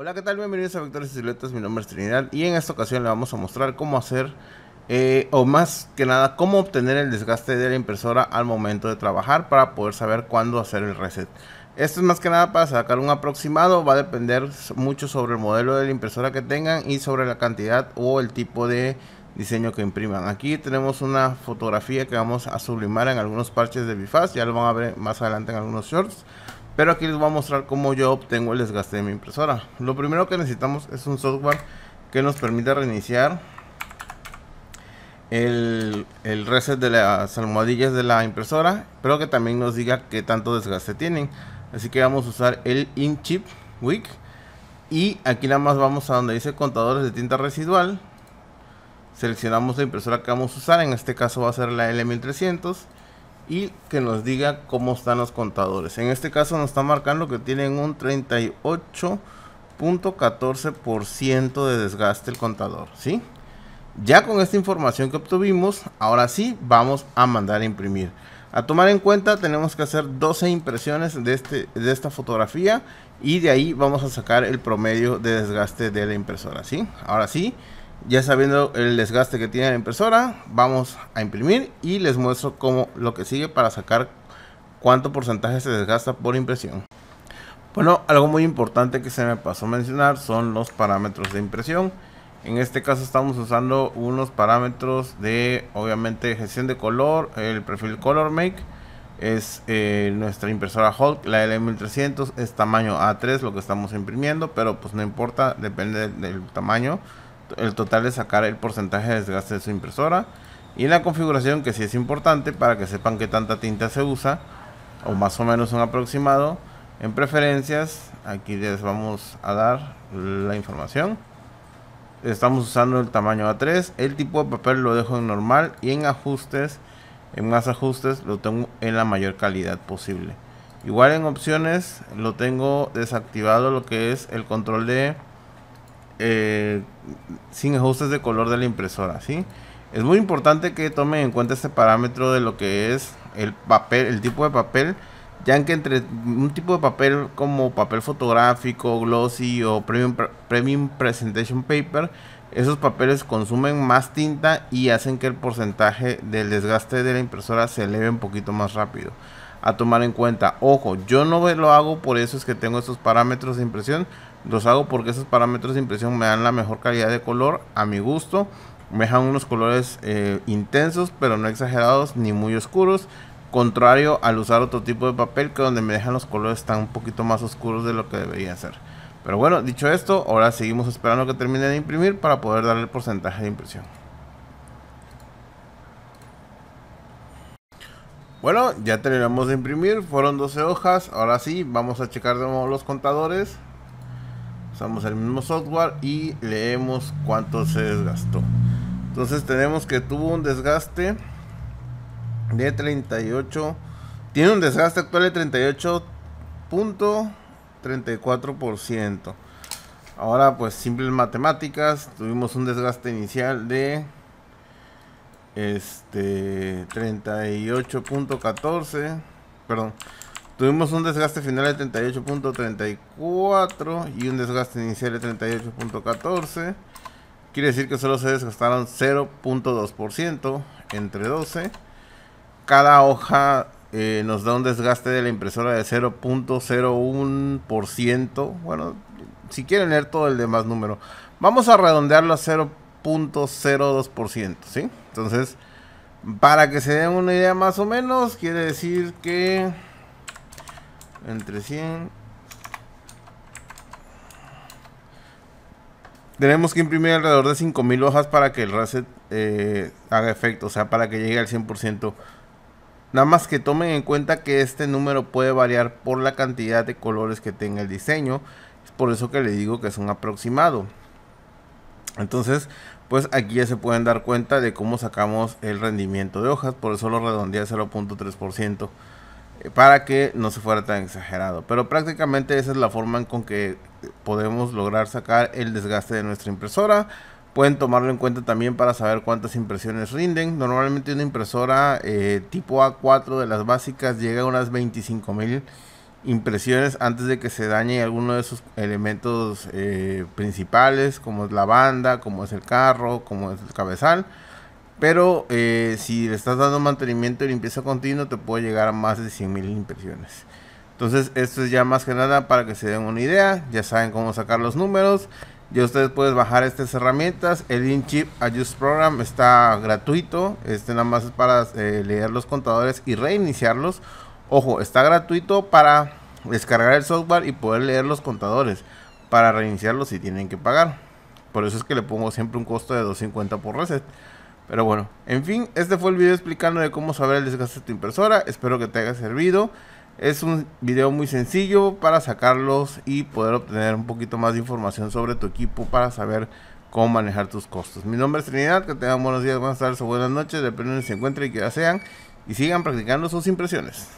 Hola, ¿qué tal? Bienvenidos a Vectores y Siluetas, mi nombre es Trinidad y en esta ocasión le vamos a mostrar cómo hacer, eh, o más que nada, cómo obtener el desgaste de la impresora al momento de trabajar para poder saber cuándo hacer el reset. Esto es más que nada para sacar un aproximado, va a depender mucho sobre el modelo de la impresora que tengan y sobre la cantidad o el tipo de diseño que impriman. Aquí tenemos una fotografía que vamos a sublimar en algunos parches de bifaz, ya lo van a ver más adelante en algunos shorts. Pero aquí les voy a mostrar cómo yo obtengo el desgaste de mi impresora. Lo primero que necesitamos es un software que nos permita reiniciar el, reset de las almohadillas de la impresora. Pero que también nos diga qué tanto desgaste tienen. Así que vamos a usar el InChip Wick. Y aquí nada más vamos a donde dice contadores de tinta residual. Seleccionamos la impresora que vamos a usar. En este caso va a ser la L1300 y que nos diga cómo están los contadores. En este caso nos está marcando que tienen un 38.14% de desgaste el contador, ¿sí? Ya con esta información que obtuvimos, ahora sí vamos a mandar a imprimir. A tomar en cuenta tenemos que hacer 12 impresiones de, este, de esta fotografía y de ahí vamos a sacar el promedio de desgaste de la impresora, ¿sí? Ahora sí, ya sabiendo el desgaste que tiene la impresora, vamos a imprimir y les muestro cómo lo que sigue para sacar cuánto porcentaje se desgasta por impresión. Bueno, algo muy importante que se me pasó mencionar son los parámetros de impresión. En este caso estamos usando unos parámetros de, obviamente, gestión de color, el perfil Color Make. Es eh, nuestra impresora Hulk, la L1300, es tamaño A3 lo que estamos imprimiendo, pero pues no importa, depende del tamaño el total de sacar el porcentaje de desgaste de su impresora y la configuración que sí es importante para que sepan que tanta tinta se usa o más o menos un aproximado en preferencias aquí les vamos a dar la información estamos usando el tamaño A3 el tipo de papel lo dejo en normal y en ajustes en más ajustes lo tengo en la mayor calidad posible igual en opciones lo tengo desactivado lo que es el control de eh, sin ajustes de color de la impresora, Es muy importante que tomen en cuenta este parámetro de lo que es el papel, el tipo de papel, ya que entre un tipo de papel como papel fotográfico, glossy o premium, premium presentation paper, esos papeles consumen más tinta y hacen que el porcentaje del desgaste de la impresora se eleve un poquito más rápido. A tomar en cuenta, ojo, yo no lo hago, por eso es que tengo estos parámetros de impresión, los hago porque esos parámetros de impresión me dan la mejor calidad de color a mi gusto. Me dejan unos colores eh, intensos, pero no exagerados ni muy oscuros. Contrario al usar otro tipo de papel que donde me dejan los colores están un poquito más oscuros de lo que deberían ser. Pero bueno, dicho esto, ahora seguimos esperando que termine de imprimir para poder darle el porcentaje de impresión. Bueno, ya terminamos de imprimir, fueron 12 hojas, ahora sí, vamos a checar de nuevo los contadores usamos el mismo software y leemos cuánto se desgastó. Entonces tenemos que tuvo un desgaste de 38. Tiene un desgaste actual de 38.34%. Ahora pues simples matemáticas. Tuvimos un desgaste inicial de este 38.14. Perdón. Tuvimos un desgaste final de 38.34 y un desgaste inicial de 38.14. Quiere decir que solo se desgastaron 0.2% entre 12. Cada hoja eh, nos da un desgaste de la impresora de 0.01%. Bueno, si quieren leer todo el demás número. Vamos a redondearlo a 0.02%, ¿sí? Entonces, para que se den una idea más o menos, quiere decir que entre 100. Tenemos que imprimir alrededor de 5000 hojas para que el reset eh, haga efecto, o sea, para que llegue al 100%. Nada más que tomen en cuenta que este número puede variar por la cantidad de colores que tenga el diseño. Es por eso que le digo que es un aproximado. Entonces, pues aquí ya se pueden dar cuenta de cómo sacamos el rendimiento de hojas. Por eso lo redondeé a 0.3% para que no se fuera tan exagerado. Pero prácticamente esa es la forma en con que podemos lograr sacar el desgaste de nuestra impresora. Pueden tomarlo en cuenta también para saber cuántas impresiones rinden. Normalmente una impresora eh, tipo A4 de las básicas llega a unas 25 mil impresiones antes de que se dañe alguno de sus elementos eh, principales, como es la banda, como es el carro, como es el cabezal. Pero eh, si le estás dando mantenimiento y limpieza continua, te puede llegar a más de mil impresiones. Entonces, esto es ya más que nada para que se den una idea. Ya saben cómo sacar los números. Ya ustedes pueden bajar estas herramientas. El InChip Adjust Program está gratuito. Este nada más es para eh, leer los contadores y reiniciarlos. Ojo, está gratuito para descargar el software y poder leer los contadores. Para reiniciarlos si tienen que pagar. Por eso es que le pongo siempre un costo de 2.50 por reset. Pero bueno, en fin, este fue el video explicando de cómo saber el desgaste de tu impresora. Espero que te haya servido. Es un video muy sencillo para sacarlos y poder obtener un poquito más de información sobre tu equipo para saber cómo manejar tus costos. Mi nombre es Trinidad, que tengan buenos días, buenas tardes o buenas noches, depende de donde se encuentren y que ya sean. Y sigan practicando sus impresiones.